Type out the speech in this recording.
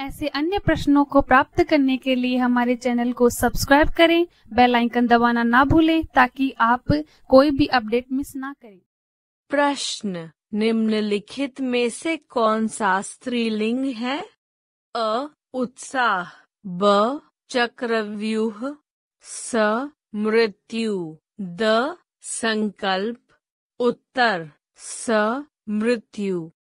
ऐसे अन्य प्रश्नों को प्राप्त करने के लिए हमारे चैनल को सब्सक्राइब करें बेल आइकन दबाना ना भूलें ताकि आप कोई भी अपडेट मिस ना करें प्रश्न निम्नलिखित में से कौन सा स्त्रीलिंग है अ उत्साह ब चक्रव्यूह स मृत्यु द संकल्प उत्तर स मृत्यु